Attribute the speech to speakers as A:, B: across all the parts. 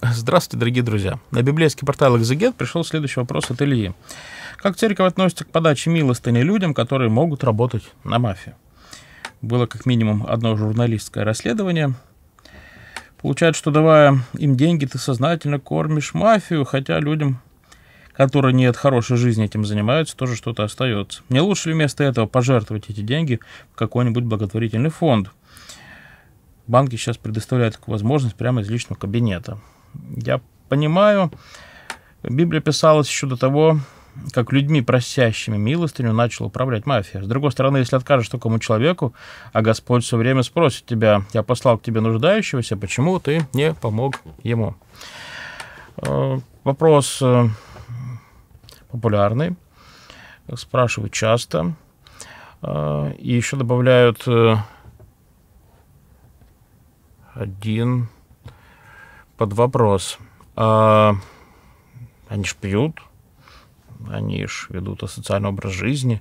A: Здравствуйте, дорогие друзья. На библейский портал «Экзегет» пришел следующий вопрос от Ильи. Как церковь относится к подаче милостыни людям, которые могут работать на мафии? Было как минимум одно журналистское расследование. Получается, что давая им деньги, ты сознательно кормишь мафию, хотя людям, которые нет хорошей жизни этим занимаются, тоже что-то остается. Не лучше ли вместо этого пожертвовать эти деньги в какой-нибудь благотворительный фонд? Банки сейчас предоставляют возможность прямо из личного кабинета. Я понимаю, Библия писалась еще до того, как людьми, просящими милостыню, начал управлять мафия. С другой стороны, если откажешь такому человеку, а Господь все время спросит тебя, я послал к тебе нуждающегося, почему ты не помог ему? Э, вопрос э, популярный, спрашивают часто. Э, и еще добавляют один под вопрос. А, они ж пьют, они ж ведут асоциальный образ жизни.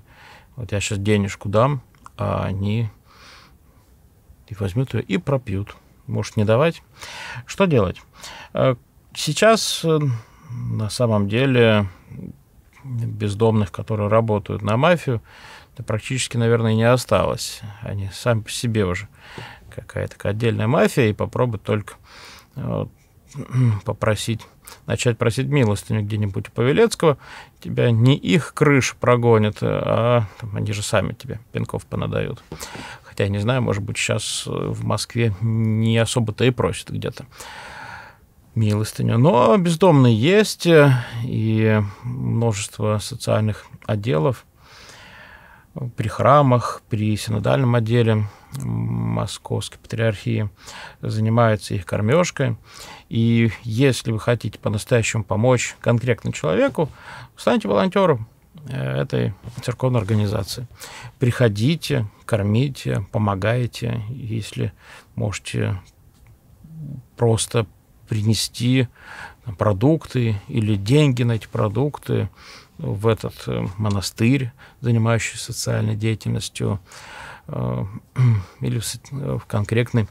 A: Вот я сейчас денежку дам, а они и возьмут ее и пропьют. Может, не давать. Что делать? А, сейчас э, на самом деле бездомных, которые работают на мафию, да практически, наверное, не осталось. Они сами по себе уже какая-то отдельная мафия, и попробуй только вот, попросить, начать просить милостыню где-нибудь у Павелецкого, тебя не их крыш прогонит а там, они же сами тебе пинков понадают. Хотя, не знаю, может быть, сейчас э, в Москве не особо-то и просят где-то милостыню. Но бездомные есть, э, и множество социальных отделов э, при храмах, при синодальном отделе Московской Патриархии занимается их кормежкой. И если вы хотите по-настоящему помочь конкретному человеку, станьте волонтером э, этой церковной организации. Приходите, кормите, помогайте, если можете просто принести продукты или деньги на эти продукты в этот э, монастырь, занимающийся социальной деятельностью. Э, или э, в конкретный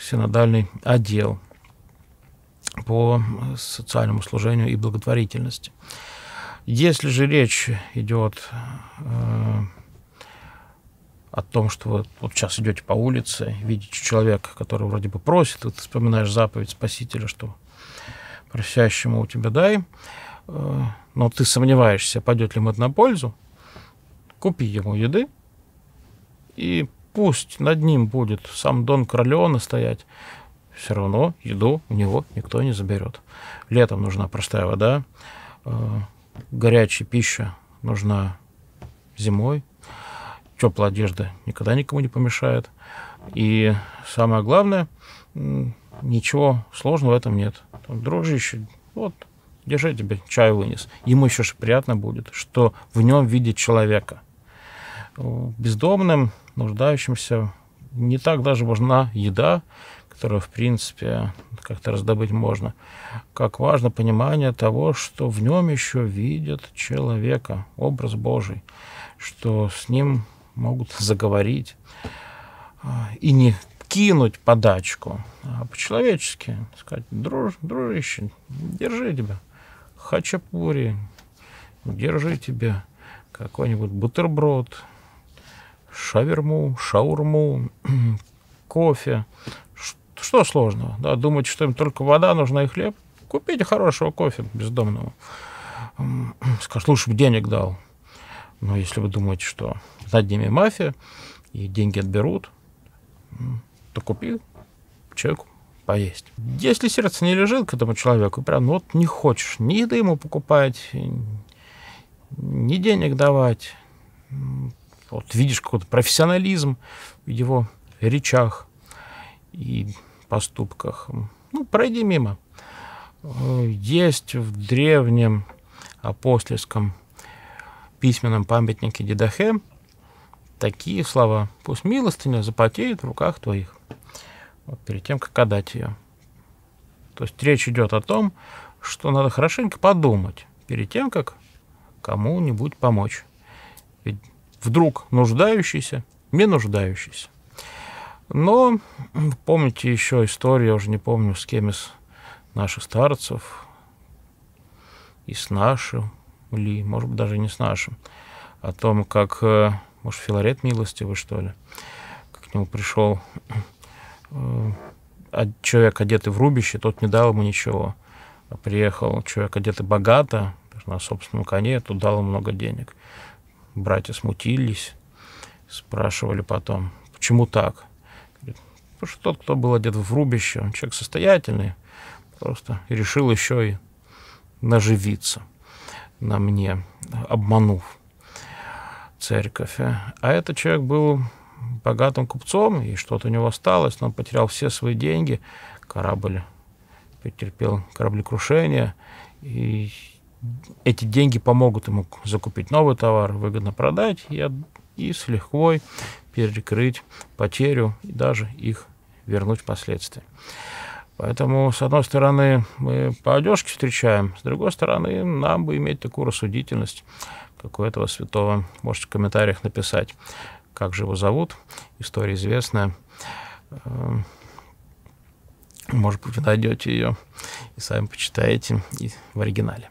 A: синодальный отдел по социальному служению и благотворительности. Если же речь идет э, о том, что вы вот сейчас идете по улице, видите человека, который вроде бы просит, и вспоминаешь заповедь Спасителя, что просящему у тебя дай, но ты сомневаешься, пойдет ли ему это на пользу, купи ему еды – и пусть над ним будет сам Дон Корлеоне стоять, все равно еду у него никто не заберет. Летом нужна простая вода, э, горячая пища нужна зимой, теплая одежда никогда никому не помешает. И самое главное, ничего сложного в этом нет. Там, дружище, вот, держи тебе чай вынес. Ему еще же приятно будет, что в нем видит человека – Э, бездомным, нуждающимся. Не так даже важна еда, которую, в принципе, как-то раздобыть можно, как важно понимание того, что в нем еще видят человека, образ Божий, что с ним могут заговорить а, и не кинуть подачку, а по-человечески сказать, Друж, дружище, держи тебя, хачапури, держи тебя какой-нибудь бутерброд, шаверму, шаурму, кофе. Что сложного? Да, думать, что им только вода нужна и хлеб. Купите хорошего кофе бездомного. Скажешь, лучше бы денег дал. Но если вы думаете, что над ними мафия, и деньги отберут, то купи человеку поесть. Если сердце не лежит к этому человеку, прям вот не хочешь ни еды ему покупать, ни денег давать, вот видишь какой-то профессионализм в его речах и поступках. Ну, пройди мимо. Есть в древнем апостольском письменном памятнике Дедахе такие слова. «Пусть милостыня запотеет в руках твоих» вот перед тем, как отдать ее. То есть речь идет о том, что надо хорошенько подумать перед тем, как кому-нибудь помочь. Ведь вдруг нуждающийся, не нуждающийся. Но помните еще историю, я уже не помню, с кем из наших старцев, и с нашим ли, может быть, даже не с нашим, о том, как, э, может, Филарет милостивый, что ли, как к нему пришел э, человек, одетый в рубище, тот не дал ему ничего. А приехал человек, одетый богато, на собственном коне, тот дал ему много денег братья смутились, спрашивали потом, почему так? Говорит, Потому что тот, кто был одет в рубище, он человек состоятельный, просто решил еще и наживиться на мне, обманув церковь. Э». А этот человек был богатым купцом, и что-то у него осталось, но он потерял все свои деньги, корабль потерпел кораблекрушение, и эти деньги помогут ему закупить новый товар, выгодно продать и, и с лихвой перекрыть потерю и даже их вернуть впоследствии. Поэтому, с одной стороны, мы по одежке встречаем, с другой стороны, нам бы иметь такую рассудительность, как у этого святого. Можете в комментариях написать, как же его зовут, история известная. Эм, может быть, вы найдете ее и сами почитаете и в оригинале.